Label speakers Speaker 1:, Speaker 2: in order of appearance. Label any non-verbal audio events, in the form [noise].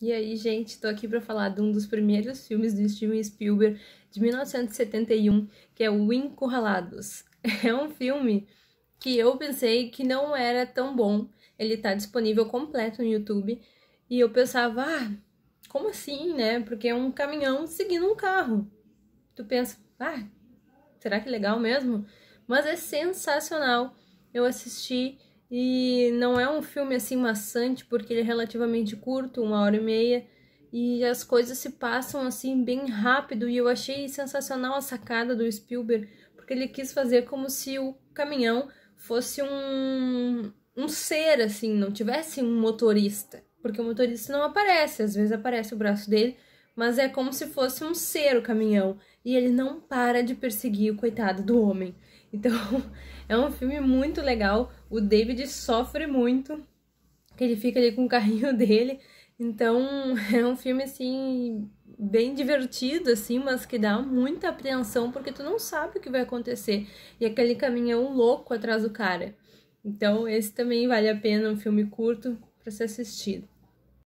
Speaker 1: E aí, gente, estou aqui para falar de um dos primeiros filmes do Steven Spielberg de 1971, que é O Encurralados. [laughs] É um filme que eu pensei que não era tão bom. Ele está disponível completo no YouTube e eu pensava, ah, como assim, né? Porque é um caminhão seguindo um carro. Tu pensa, ah, será que é legal mesmo? Mas é sensacional. Eu assisti e não é um filme assim maçante, porque ele é relativamente curto, uma hora e meia, e as coisas se passam assim bem rápido. E eu achei sensacional a sacada do Spielberg, porque ele quis fazer como se o caminhão fosse um, um ser, assim, não tivesse um motorista. Porque o motorista não aparece, às vezes aparece o braço dele, mas é como se fosse um ser o caminhão. E ele não para de perseguir o coitado do homem. Então, [laughs] é um filme muito legal. O David sofre muito, que ele fica ali com o carrinho dele. Então, [laughs] é um filme assim bem divertido assim, mas que dá muita apreensão porque tu não sabe o que vai acontecer e aquele caminhão louco atrás do cara. Então, esse também vale a pena, um filme curto para ser assistido.